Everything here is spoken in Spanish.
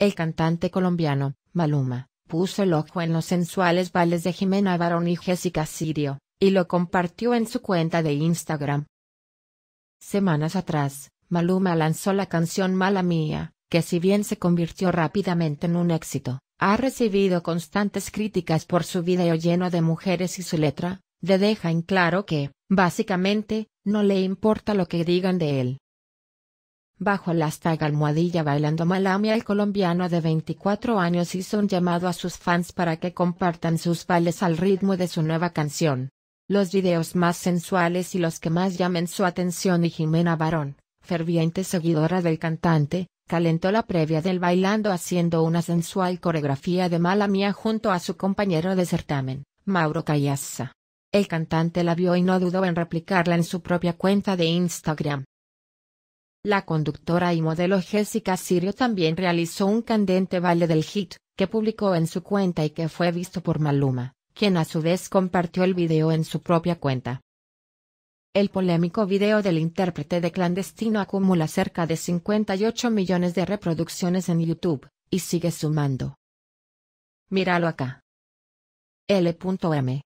El cantante colombiano, Maluma, puso el ojo en los sensuales bailes de Jimena Barón y Jessica Sirio, y lo compartió en su cuenta de Instagram. Semanas atrás, Maluma lanzó la canción Mala Mía, que si bien se convirtió rápidamente en un éxito, ha recibido constantes críticas por su video lleno de mujeres y su letra, le deja en claro que, básicamente, no le importa lo que digan de él. Bajo la hashtag almohadilla bailando Malamia el colombiano de 24 años hizo un llamado a sus fans para que compartan sus bailes al ritmo de su nueva canción. Los videos más sensuales y los que más llamen su atención y Jimena Barón, ferviente seguidora del cantante, calentó la previa del bailando haciendo una sensual coreografía de Malamia junto a su compañero de certamen, Mauro Callaza. El cantante la vio y no dudó en replicarla en su propia cuenta de Instagram. La conductora y modelo Jessica Sirio también realizó un candente baile del hit, que publicó en su cuenta y que fue visto por Maluma, quien a su vez compartió el video en su propia cuenta. El polémico video del intérprete de clandestino acumula cerca de 58 millones de reproducciones en YouTube, y sigue sumando. Míralo acá. L.M.